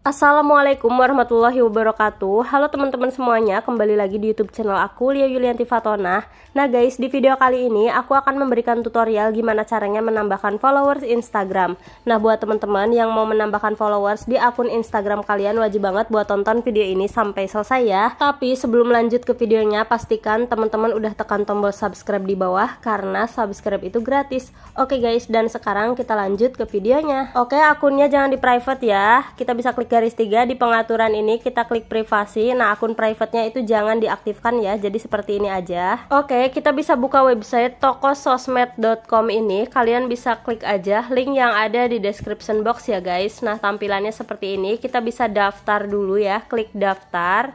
Assalamualaikum warahmatullahi wabarakatuh Halo teman-teman semuanya, kembali lagi di youtube channel aku Lia Yulianti Fatona Nah guys, di video kali ini aku akan memberikan tutorial gimana caranya menambahkan followers Instagram Nah buat teman-teman yang mau menambahkan followers di akun Instagram kalian wajib banget buat tonton video ini sampai selesai ya Tapi sebelum lanjut ke videonya, pastikan teman-teman udah tekan tombol subscribe di bawah Karena subscribe itu gratis Oke guys, dan sekarang kita lanjut ke videonya Oke, akunnya jangan di private ya Kita bisa klik garis tiga di pengaturan ini kita klik privasi. Nah, akun private-nya itu jangan diaktifkan ya. Jadi seperti ini aja. Oke, kita bisa buka website tokososmed.com ini. Kalian bisa klik aja link yang ada di description box ya, guys. Nah, tampilannya seperti ini. Kita bisa daftar dulu ya. Klik daftar.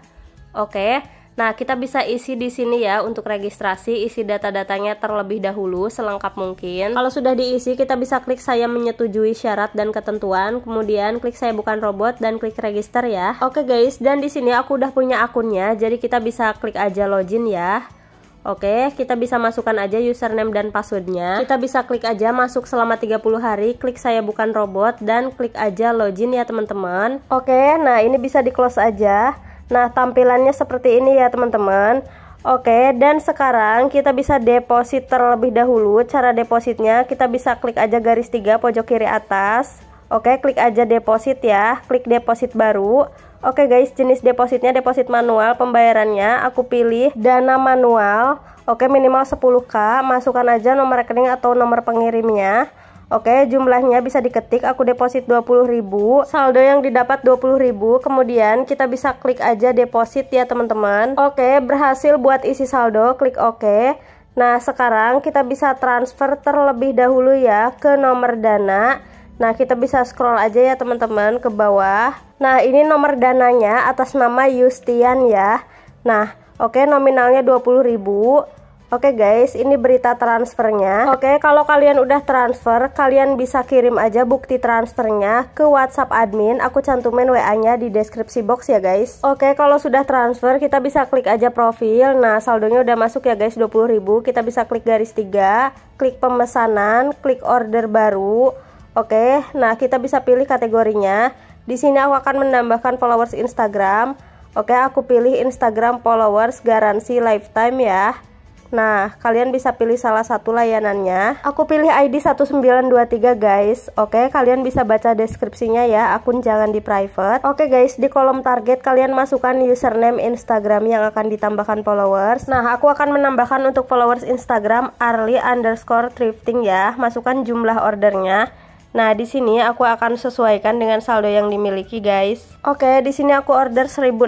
Oke. Nah, kita bisa isi di sini ya untuk registrasi, isi data-datanya terlebih dahulu selengkap mungkin. Kalau sudah diisi, kita bisa klik saya menyetujui syarat dan ketentuan, kemudian klik saya bukan robot dan klik register ya. Oke guys, dan di sini aku udah punya akunnya, jadi kita bisa klik aja login ya. Oke, kita bisa masukkan aja username dan passwordnya. Kita bisa klik aja masuk selama 30 hari, klik saya bukan robot, dan klik aja login ya teman-teman. Oke, nah ini bisa di close aja. Nah, tampilannya seperti ini ya, teman-teman. Oke, dan sekarang kita bisa deposit terlebih dahulu. Cara depositnya kita bisa klik aja garis 3 pojok kiri atas. Oke, klik aja deposit ya. Klik deposit baru. Oke guys, jenis depositnya deposit manual, pembayarannya aku pilih dana manual. Oke, minimal 10K, masukkan aja nomor rekening atau nomor pengirimnya. Oke, jumlahnya bisa diketik aku deposit 20.000, saldo yang didapat 20.000, kemudian kita bisa klik aja deposit ya teman-teman. Oke, berhasil buat isi saldo, klik Oke Nah, sekarang kita bisa transfer terlebih dahulu ya ke nomor Dana. Nah, kita bisa scroll aja ya teman-teman ke bawah. Nah, ini nomor dananya atas nama Yustian ya. Nah, oke nominalnya 20.000. Oke okay guys, ini berita transfernya. Oke, okay, kalau kalian udah transfer, kalian bisa kirim aja bukti transfernya ke WhatsApp admin. Aku cantumin WA-nya di deskripsi box ya guys. Oke, okay, kalau sudah transfer, kita bisa klik aja profil. Nah, saldonya udah masuk ya guys, 20.000. Kita bisa klik garis 3, klik pemesanan, klik order baru. Oke, nah kita bisa pilih kategorinya. Di sini aku akan menambahkan followers Instagram. Oke, aku pilih Instagram followers garansi lifetime ya. Nah, kalian bisa pilih salah satu layanannya. Aku pilih ID 1923 guys. Oke, kalian bisa baca deskripsinya ya. Akun jangan di private. Oke guys, di kolom target kalian masukkan username Instagram yang akan ditambahkan followers. Nah, aku akan menambahkan untuk followers Instagram Arli underscore thrifting ya. Masukkan jumlah ordernya. Nah, di sini aku akan sesuaikan dengan saldo yang dimiliki, guys. Oke, di sini aku order 1600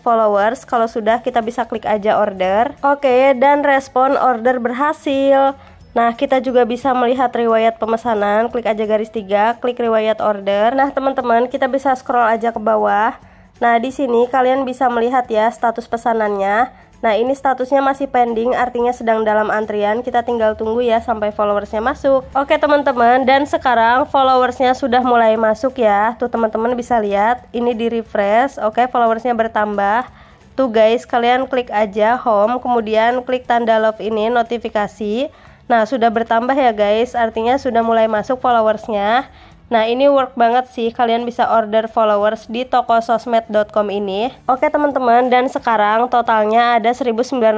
followers. Kalau sudah kita bisa klik aja order. Oke, dan respon order berhasil. Nah, kita juga bisa melihat riwayat pemesanan. Klik aja garis tiga, klik riwayat order. Nah, teman-teman, kita bisa scroll aja ke bawah. Nah, di sini kalian bisa melihat ya status pesanannya. Nah, ini statusnya masih pending, artinya sedang dalam antrian. Kita tinggal tunggu ya sampai followersnya masuk. Oke, teman-teman, dan sekarang followersnya sudah mulai masuk ya. Tuh, teman-teman bisa lihat, ini di refresh. Oke, followersnya bertambah. Tuh guys, kalian klik aja home, kemudian klik tanda love ini notifikasi. Nah, sudah bertambah ya guys, artinya sudah mulai masuk followersnya. Nah ini work banget sih kalian bisa order followers di toko sosmed.com ini Oke teman-teman dan sekarang totalnya ada 1993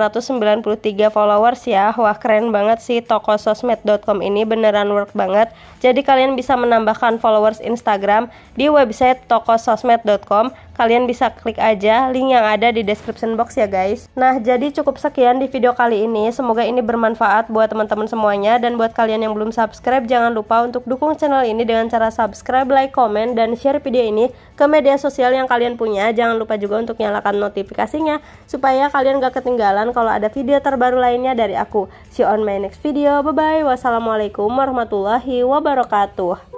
followers ya Wah keren banget sih toko sosmed.com ini beneran work banget Jadi kalian bisa menambahkan followers Instagram di website toko sosmed.com kalian bisa klik aja link yang ada di description box ya guys. Nah, jadi cukup sekian di video kali ini. Semoga ini bermanfaat buat teman-teman semuanya dan buat kalian yang belum subscribe jangan lupa untuk dukung channel ini dengan cara cara subscribe, like, komen, dan share video ini ke media sosial yang kalian punya. Jangan lupa juga untuk nyalakan notifikasinya supaya kalian gak ketinggalan kalau ada video terbaru lainnya dari aku. See you on my next video. Bye-bye. Wassalamualaikum warahmatullahi wabarakatuh.